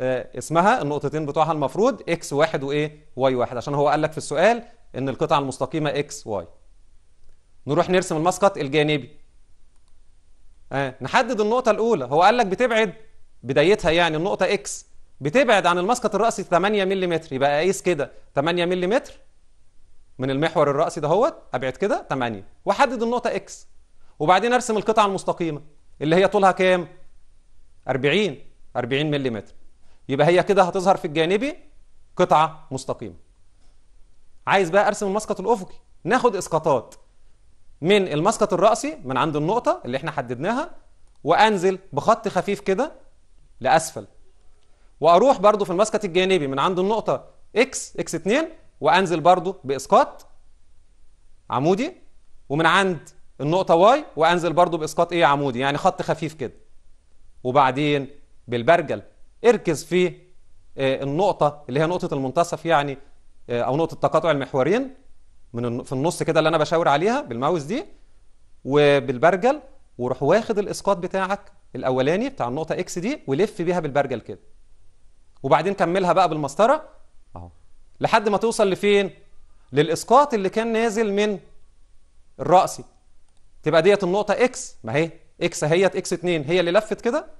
آه، اسمها النقطتين بتوعها المفروض اكس واحد وايه واي واحد عشان هو قال لك في السؤال ان القطعه المستقيمه اكس واي نروح نرسم المسقط الجانبي آه. نحدد النقطه الاولى هو قال لك بتبعد بدايتها يعني النقطه اكس بتبعد عن المسقط الرأسي 8 ملم يبقى اقيس كده 8 ملم من المحور الرأسي دهوت ابعد كده 8 واحدد النقطه اكس وبعدين ارسم القطعه المستقيمه اللي هي طولها كام 40 40 ملم يبقى هي كده هتظهر في الجانبي قطعة مستقيمة عايز بقى أرسم المسقط الأفقي ناخد إسقاطات من المسقط الرأسي من عند النقطة اللي احنا حددناها وأنزل بخط خفيف كده لأسفل وأروح برضو في المسقط الجانبي من عند النقطة إكس إكس 2 وأنزل برضو بإسقاط عمودي ومن عند النقطة واي وأنزل برضو بإسقاط إيه عمودي يعني خط خفيف كده وبعدين بالبرجل اركز في آه، النقطة اللي هي نقطة المنتصف يعني آه، أو نقطة تقاطع المحورين من في النص كده اللي أنا بشاور عليها بالماوس دي وبالبرجل وروح واخد الإسقاط بتاعك الأولاني بتاع النقطة إكس دي ولف بيها بالبرجل كده وبعدين كملها بقى بالمسطرة أهو لحد ما توصل لفين؟ للإسقاط اللي كان نازل من الرأسي تبقى ديت النقطة إكس ما هي إكس هيت إكس 2 هي اللي لفت كده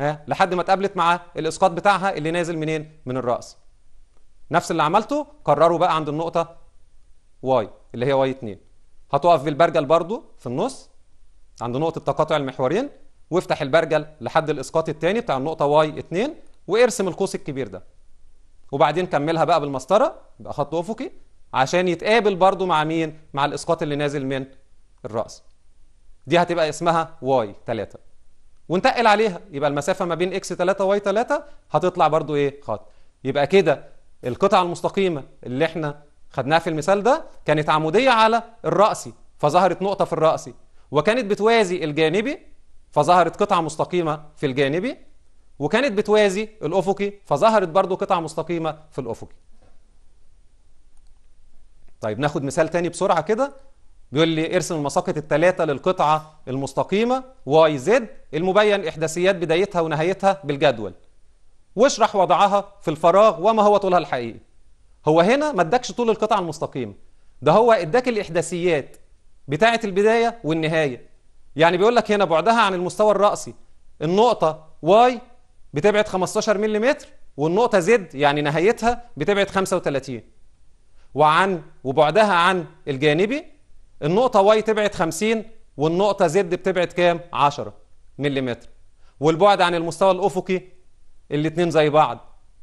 ها لحد ما اتقابلت مع الاسقاط بتاعها اللي نازل منين من الراس نفس اللي عملته كرره بقى عند النقطه واي اللي هي واي 2 هتقف بالبرجل برضو في النص عند نقطه تقاطع المحورين وافتح البرجل لحد الاسقاط الثاني بتاع النقطه واي 2 وارسم القوس الكبير ده وبعدين كملها بقى بالمسطره يبقى خط افقي عشان يتقابل برضو مع مين مع الاسقاط اللي نازل من الراس دي هتبقى اسمها واي 3 ونتقل عليها يبقى المسافه ما بين اكس 3 واي 3 هتطلع برضو ايه خط يبقى كده القطعه المستقيمه اللي احنا خدناها في المثال ده كانت عموديه على الراسي فظهرت نقطه في الراسي وكانت بتوازي الجانبي فظهرت قطعه مستقيمه في الجانبي وكانت بتوازي الافقي فظهرت برضو قطعه مستقيمه في الافقي طيب ناخد مثال تاني بسرعه كده بيقول لي ارسم المساقط الثلاثه للقطعه المستقيمه واي زد المبين احداثيات بدايتها ونهايتها بالجدول واشرح وضعها في الفراغ وما هو طولها الحقيقي هو هنا ما ادكش طول القطعه المستقيمه ده هو اداك الاحداثيات بتاعه البدايه والنهايه يعني بيقول لك هنا بعدها عن المستوى الرأسي النقطه واي بتبعد 15 ملم والنقطه زد يعني نهايتها بتبعد 35 وعن وبعدها عن الجانبي النقطة واي تبعد 50 والنقطة زد بتبعد كام؟ 10 ملم والبعد عن المستوى الأفقي الاتنين زي بعض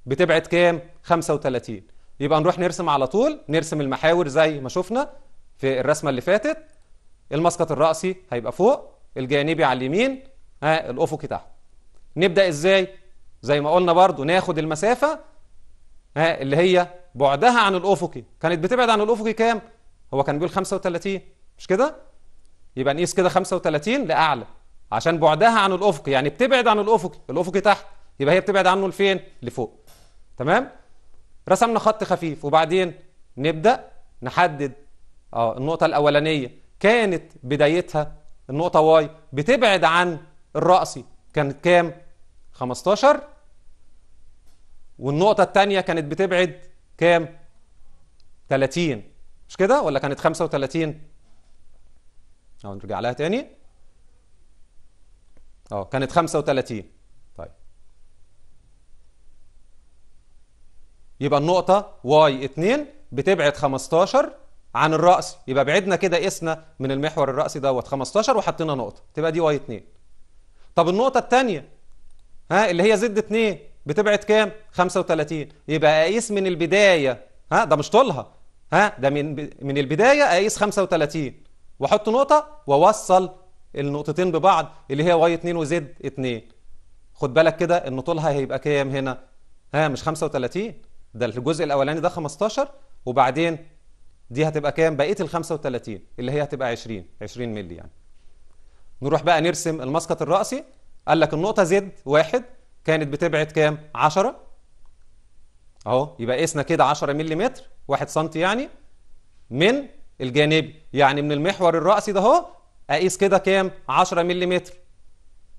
بتبعد كام؟ 35 يبقى نروح نرسم على طول نرسم المحاور زي ما شفنا في الرسمة اللي فاتت المسقط الرأسي هيبقى فوق الجانبي على اليمين ها الأفقي تحت نبدأ إزاي؟ زي ما قلنا برضو ناخد المسافة ها اللي هي بعدها عن الأفقي كانت بتبعد عن الأفقي كام؟ هو كان بيقول 35 مش كده يبقى نقيس كده 35 لاعلى عشان بعدها عن الافق يعني بتبعد عن الافقي الافقي تحت يبقى هي بتبعد عنه لفين لفوق تمام رسمنا خط خفيف وبعدين نبدا نحدد اه النقطه الاولانيه كانت بدايتها النقطه واي بتبعد عن الراسي كانت كام 15 والنقطه الثانيه كانت بتبعد كام 30 مش كده ولا كانت 35 اهو نرجع لها تاني اه كانت 35 طيب يبقى النقطة واي 2 بتبعد 15 عن الرأس يبقى بعدنا كده قسنا من المحور الرأسي دوت 15 وحطينا نقطة تبقى دي واي 2 طب النقطة الثانية ها اللي هي زد 2 بتبعد كام؟ 35 يبقى اقيس من البداية ها ده مش طولها ها ده من من البدايه اقيس 35 واحط نقطه ووصل النقطتين ببعض اللي هي واي 2 وزد 2 خد بالك كده ان طولها هيبقى كام هنا ها مش 35 ده الجزء الاولاني ده 15 وبعدين دي هتبقى كام بقيه ال 35 اللي هي هتبقى 20 20 مللي يعني نروح بقى نرسم المسقط الرأسي قال لك النقطة زد 1 كانت بتبعد كام؟ 10 أهو يبقى قسنا كده 10 مللي متر 1 سم يعني من الجانبي يعني من المحور الرأسي ده اهو أقيس كده كام 10 ملم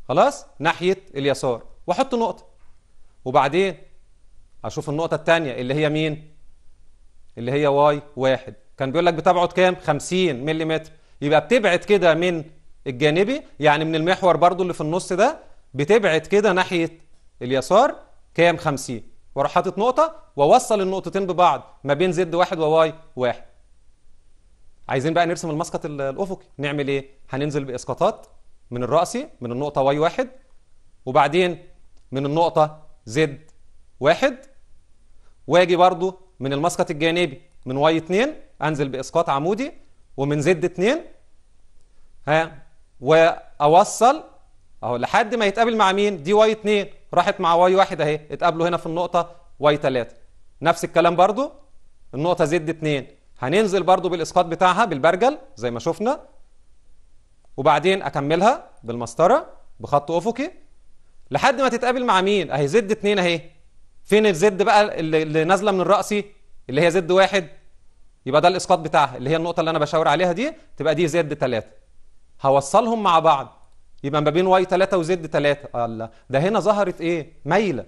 خلاص ناحية اليسار وأحط نقطة وبعدين أشوف النقطة الثانية اللي هي مين اللي هي واي واحد كان بيقول لك بتبعد كام 50 ملم يبقى بتبعد كده من الجانبي يعني من المحور برضو اللي في النص ده بتبعد كده ناحية اليسار كام 50 واروح حاطط نقطه واوصل النقطتين ببعض ما بين زد واحد وواي واحد عايزين بقى نرسم المسقط الافقي نعمل ايه هننزل باسقاطات من الراسي من النقطه واي واحد وبعدين من النقطه زد واحد واجي برضو من المسقط الجانبي من واي 2 انزل باسقاط عمودي ومن زد 2 ها واوصل اهو لحد ما يتقابل مع مين دي واي 2 راحت مع واي واحد اهي اتقابلوا هنا في النقطة واي 3 نفس الكلام برضو النقطة زد 2 هننزل برضو بالإسقاط بتاعها بالبرجل زي ما شفنا وبعدين أكملها بالمسطرة بخط أفقي لحد ما تتقابل مع مين أهي زد 2 أهي فين الزد بقى اللي نازلة من الرأسي اللي هي زد 1 يبقى ده الإسقاط بتاعها اللي هي النقطة اللي أنا بشاور عليها دي تبقى دي زد 3 هوصلهم مع بعض يبقى ما بين واي 3 وزد 3 الله ده هنا ظهرت ايه مايله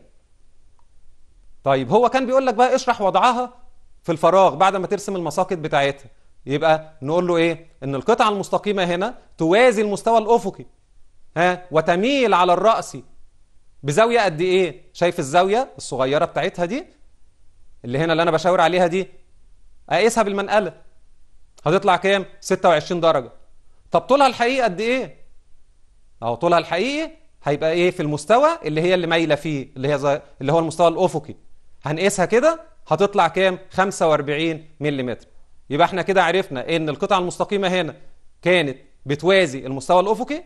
طيب هو كان بيقول لك بقى اشرح وضعها في الفراغ بعد ما ترسم المساقط بتاعتها يبقى نقول له ايه ان القطعه المستقيمه هنا توازي المستوى الافقي ها وتميل على الراس بزاويه قد ايه شايف الزاويه الصغيره بتاعتها دي اللي هنا اللي انا بشاور عليها دي اقيسها بالمنقله هتطلع كام 26 درجه طب طولها الحقيقي قد ايه اهو طولها الحقيقي هيبقى إيه في المستوى اللي هي اللي مايلة فيه اللي هي زي اللي هو المستوى الأفقي هنقيسها كده هتطلع كام 45 ملم يبقى احنا كده عرفنا ان القطعة المستقيمة هنا كانت بتوازي المستوى الأفقي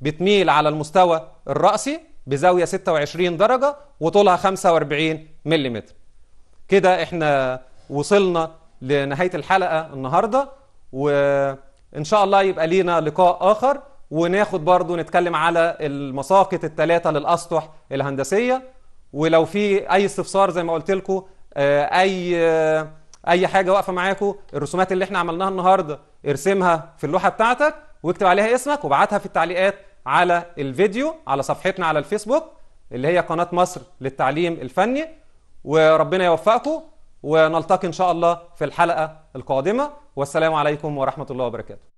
بتميل على المستوى الرأسي بزاوية 26 درجة وطولها 45 ملم كده احنا وصلنا لنهاية الحلقة النهاردة وإن شاء الله يبقى لينا لقاء آخر وناخد برضو نتكلم على المساقط الثلاثه للاسطح الهندسيه ولو في اي استفسار زي ما قلت لكم آه، اي آه، اي حاجه واقفه معاكم الرسومات اللي احنا عملناها النهارده ارسمها في اللوحه بتاعتك واكتب عليها اسمك وابعتها في التعليقات على الفيديو على صفحتنا على الفيسبوك اللي هي قناه مصر للتعليم الفني وربنا يوفقكم ونلتقي ان شاء الله في الحلقه القادمه والسلام عليكم ورحمه الله وبركاته